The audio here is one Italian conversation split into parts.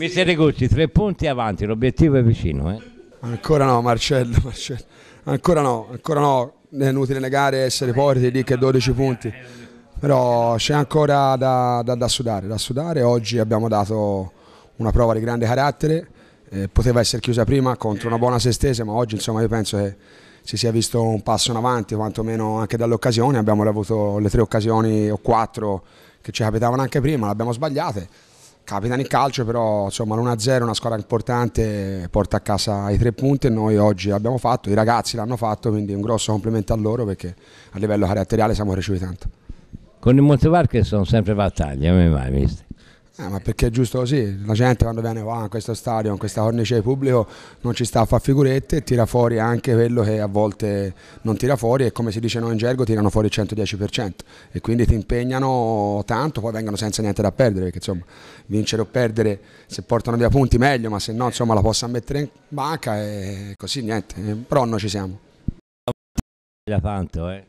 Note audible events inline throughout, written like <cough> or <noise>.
Mister Rigucci, tre punti avanti, l'obiettivo è vicino. Eh? Ancora no, Marcello, <laughs> Marcello, Ancora no, ancora no. È inutile negare essere porti lì che 12 punti. Però c'è ancora da, da, da, sudare, da sudare. Oggi abbiamo dato una prova di grande carattere. Eh, poteva essere chiusa prima contro una buona sestese, ma oggi insomma io penso che si sia visto un passo in avanti, quantomeno anche dall'occasione. Abbiamo avuto le tre occasioni o quattro che ci capitavano anche prima, le abbiamo sbagliate capita nel calcio, però insomma l'1-0 è una squadra importante, porta a casa i tre punti e noi oggi l'abbiamo fatto, i ragazzi l'hanno fatto, quindi un grosso complimento a loro perché a livello caratteriale siamo riusciti tanto. Con il Montevarchi sono sempre battaglie, come mai, mister? Eh, ma perché è giusto così, la gente quando viene qua ah, in questo stadio, in questa cornice di pubblico, non ci sta a fare figurette e tira fuori anche quello che a volte non tira fuori e come si dice noi in gergo tirano fuori il 110% e quindi ti impegnano tanto, poi vengono senza niente da perdere, perché insomma vincere o perdere se portano via punti meglio, ma se no insomma la possa mettere in banca e così niente, però noi ci siamo. Tanto, eh.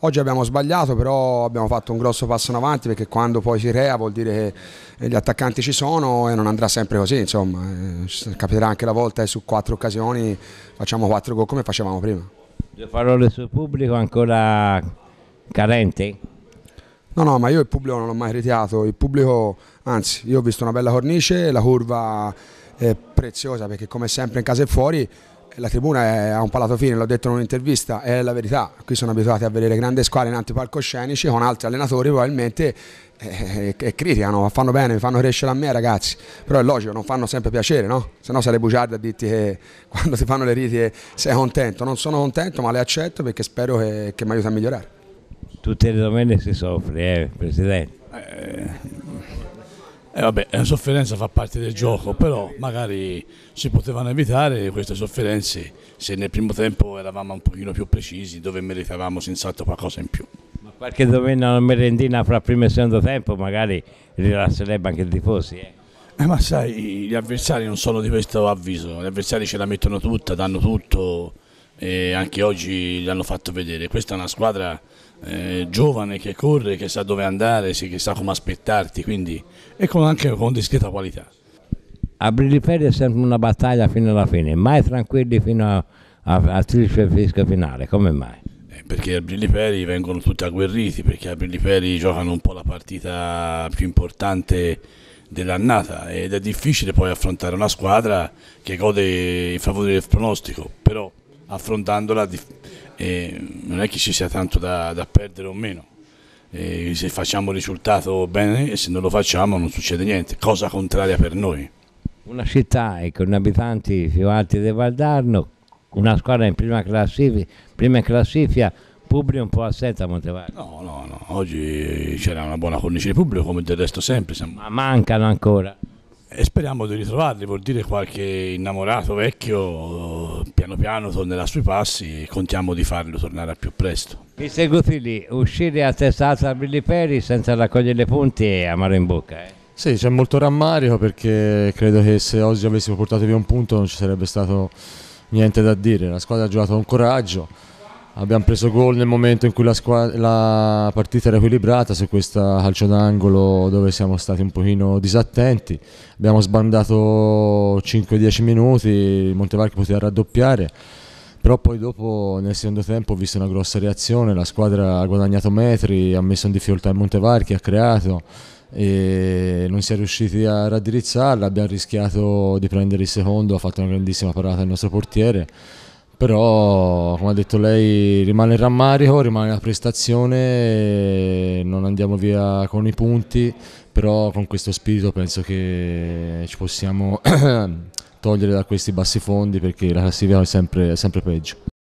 Oggi abbiamo sbagliato, però abbiamo fatto un grosso passo in avanti perché quando poi si rea vuol dire che gli attaccanti ci sono e non andrà sempre così, insomma, eh, capiterà anche la volta e su quattro occasioni facciamo quattro gol come facevamo prima. Due parole sul pubblico ancora carente? No, no, ma io il pubblico non l'ho mai ritiato, il pubblico, anzi, io ho visto una bella cornice, la curva è preziosa perché come sempre in casa e fuori la tribuna è a un palato fine, l'ho detto in un'intervista, è la verità, qui sono abituati a vedere grandi squadre in antipalcoscenici con altri allenatori probabilmente eh, eh, criticano, fanno bene, mi fanno crescere a me ragazzi, però è logico, non fanno sempre piacere, no? Se no sarei bugiardo a dirti che <laughs> quando ti fanno le riti eh, sei contento, non sono contento ma le accetto perché spero che, che mi aiuti a migliorare. Tutte le domeniche si soffre, eh, Presidente. Eh, eh vabbè, la sofferenza fa parte del gioco, però magari si potevano evitare queste sofferenze se nel primo tempo eravamo un pochino più precisi, dove meritavamo senz'altro qualcosa in più. Ma qualche domenica merendina fra primo e secondo tempo magari rilasserebbe anche i tifosi, eh? Eh, ma sai, gli avversari non sono di questo avviso, gli avversari ce la mettono tutta, danno tutto e anche oggi l'hanno fatto vedere. Questa è una squadra eh, giovane che corre, che sa dove andare, che sa come aspettarti, quindi, e con, anche con discreta qualità. A Brilliferri è sempre una battaglia fino alla fine, mai tranquilli fino a, a, a trisce fisca finale, come mai? Eh, perché a Brilli vengono tutti agguerriti, perché a Brilli giocano un po' la partita più importante dell'annata ed è difficile poi affrontare una squadra che gode in favore del pronostico, però affrontandola eh, non è che ci sia tanto da, da perdere o meno. Eh, se facciamo il risultato bene e se non lo facciamo non succede niente, cosa contraria per noi. Una città con abitanti più alti del Valdarno, una squadra in prima classifica, prima classifica pubblico un po' assente a Montevarchi. No, no, no, oggi c'era una buona condizione di pubblico come del resto sempre. Ma mancano ancora e speriamo di ritrovarli, vuol dire qualche innamorato vecchio piano piano tornerà sui passi e contiamo di farlo tornare al più presto. Mister Gofili, uscire a testa testata a Brilliperi senza raccogliere punti è amaro in bocca. Eh? Sì, c'è molto rammarico perché credo che se oggi avessimo portato via un punto non ci sarebbe stato niente da dire, la squadra ha giocato con coraggio Abbiamo preso gol nel momento in cui la, la, partita era equilibrata su questo calcio d'angolo dove siamo stati un pochino disattenti. Abbiamo sbandato 5-10 minuti, il Montevarchi poteva raddoppiare, però poi dopo nel secondo tempo ho visto una grossa reazione, la squadra ha guadagnato metri, ha messo in difficoltà il Montevarchi, ha creato e non si è riusciti a raddrizzarla, abbiamo rischiato di prendere il secondo, ha fatto una grandissima parata il nostro portiere però come ha detto lei rimane il rammarico, rimane la prestazione, non andiamo via con i punti, però con questo spirito penso che ci possiamo <clears throat> togliere da questi bassi fondi perché la classifica è sempre, è sempre peggio.